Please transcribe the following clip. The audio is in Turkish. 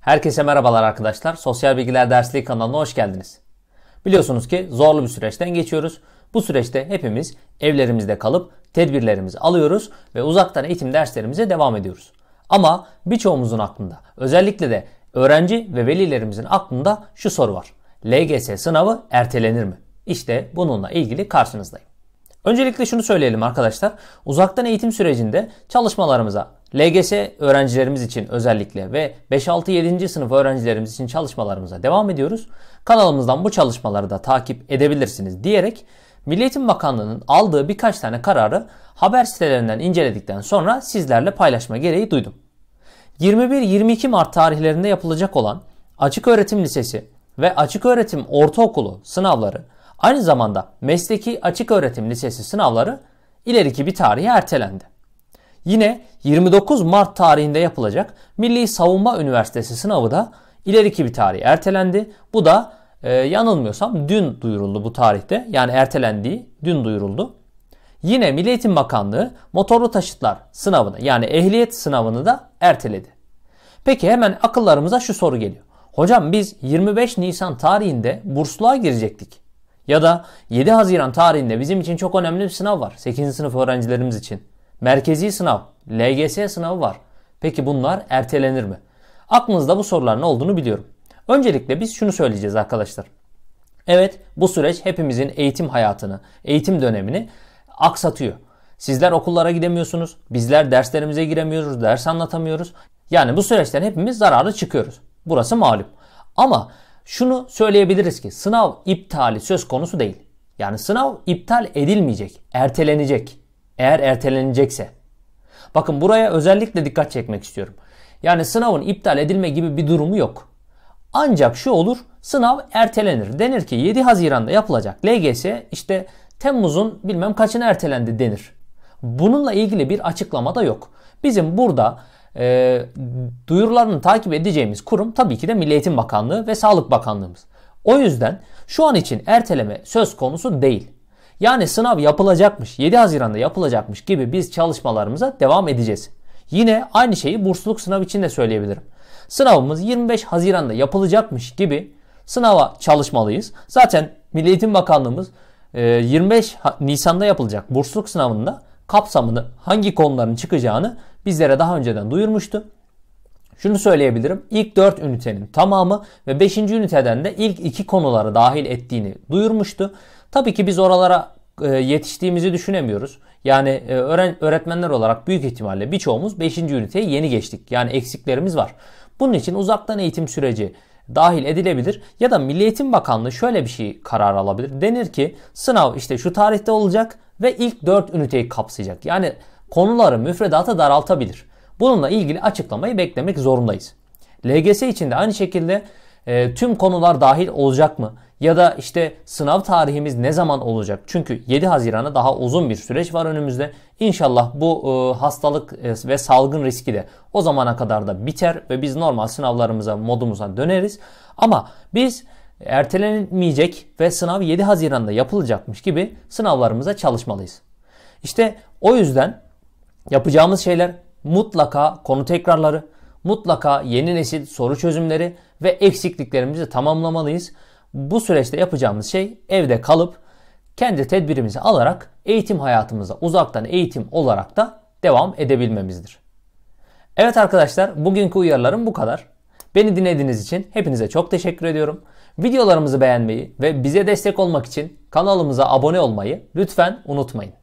Herkese merhabalar arkadaşlar. Sosyal Bilgiler Dersliği kanalına hoş geldiniz. Biliyorsunuz ki zorlu bir süreçten geçiyoruz. Bu süreçte hepimiz evlerimizde kalıp tedbirlerimizi alıyoruz ve uzaktan eğitim derslerimize devam ediyoruz. Ama birçoğumuzun aklında özellikle de öğrenci ve velilerimizin aklında şu soru var. LGS sınavı ertelenir mi? İşte bununla ilgili karşınızdayım. Öncelikle şunu söyleyelim arkadaşlar. Uzaktan eğitim sürecinde çalışmalarımıza LGS öğrencilerimiz için özellikle ve 5-6-7. sınıf öğrencilerimiz için çalışmalarımıza devam ediyoruz. Kanalımızdan bu çalışmaları da takip edebilirsiniz diyerek Milli Eğitim Bakanlığı'nın aldığı birkaç tane kararı haber sitelerinden inceledikten sonra sizlerle paylaşma gereği duydum. 21-22 Mart tarihlerinde yapılacak olan Açık Öğretim Lisesi ve Açık Öğretim Ortaokulu sınavları Aynı zamanda mesleki açık öğretim lisesi sınavları ileriki bir tarihe ertelendi. Yine 29 Mart tarihinde yapılacak Milli Savunma Üniversitesi sınavı da ileriki bir tarihe ertelendi. Bu da e, yanılmıyorsam dün duyuruldu bu tarihte. Yani ertelendiği dün duyuruldu. Yine Milli Eğitim Bakanlığı motorlu taşıtlar sınavını yani ehliyet sınavını da erteledi. Peki hemen akıllarımıza şu soru geliyor. Hocam biz 25 Nisan tarihinde bursluğa girecektik. Ya da 7 Haziran tarihinde bizim için çok önemli bir sınav var. 8. sınıf öğrencilerimiz için. Merkezi sınav, LGS sınavı var. Peki bunlar ertelenir mi? Aklınızda bu soruların olduğunu biliyorum. Öncelikle biz şunu söyleyeceğiz arkadaşlar. Evet bu süreç hepimizin eğitim hayatını, eğitim dönemini aksatıyor. Sizler okullara gidemiyorsunuz, bizler derslerimize giremiyoruz, ders anlatamıyoruz. Yani bu süreçten hepimiz zararlı çıkıyoruz. Burası malum. Ama şunu söyleyebiliriz ki sınav iptali söz konusu değil. Yani sınav iptal edilmeyecek, ertelenecek. Eğer ertelenecekse. Bakın buraya özellikle dikkat çekmek istiyorum. Yani sınavın iptal edilme gibi bir durumu yok. Ancak şu olur sınav ertelenir. Denir ki 7 Haziran'da yapılacak LGS işte Temmuz'un bilmem kaçına ertelendi denir. Bununla ilgili bir açıklama da yok. Bizim burada e, duyurularını takip edeceğimiz kurum tabii ki de Milli Eğitim Bakanlığı ve Sağlık Bakanlığımız. O yüzden şu an için erteleme söz konusu değil. Yani sınav yapılacakmış, 7 Haziran'da yapılacakmış gibi biz çalışmalarımıza devam edeceğiz. Yine aynı şeyi bursluluk sınavı için de söyleyebilirim. Sınavımız 25 Haziran'da yapılacakmış gibi sınava çalışmalıyız. Zaten Milli Eğitim Bakanlığımız 25 e, Nisan'da yapılacak bursluluk sınavında kapsamını, hangi konuların çıkacağını bizlere daha önceden duyurmuştu. Şunu söyleyebilirim. İlk 4 ünitenin tamamı ve 5. üniteden de ilk 2 konuları dahil ettiğini duyurmuştu. Tabii ki biz oralara e, yetiştiğimizi düşünemiyoruz. Yani e, öğretmenler olarak büyük ihtimalle birçoğumuz 5. üniteye yeni geçtik. Yani eksiklerimiz var. Bunun için uzaktan eğitim süreci dahil edilebilir. Ya da Milli Eğitim Bakanlığı şöyle bir şey karar alabilir. Denir ki sınav işte şu tarihte olacak ve ilk 4 üniteyi kapsayacak. Yani konuları müfredata daraltabilir. Bununla ilgili açıklamayı beklemek zorundayız. LGS için de aynı şekilde e, tüm konular dahil olacak mı? Ya da işte sınav tarihimiz ne zaman olacak? Çünkü 7 Haziran'a daha uzun bir süreç var önümüzde. İnşallah bu e, hastalık e, ve salgın riski de o zamana kadar da biter ve biz normal sınavlarımıza, modumuza döneriz. Ama biz ertelenmeyecek ve sınav 7 Haziran'da yapılacakmış gibi sınavlarımıza çalışmalıyız. İşte o yüzden yapacağımız şeyler mutlaka konu tekrarları, Mutlaka yeni nesil soru çözümleri ve eksikliklerimizi tamamlamalıyız. Bu süreçte yapacağımız şey evde kalıp kendi tedbirimizi alarak eğitim hayatımıza uzaktan eğitim olarak da devam edebilmemizdir. Evet arkadaşlar bugünkü uyarılarım bu kadar. Beni dinlediğiniz için hepinize çok teşekkür ediyorum. Videolarımızı beğenmeyi ve bize destek olmak için kanalımıza abone olmayı lütfen unutmayın.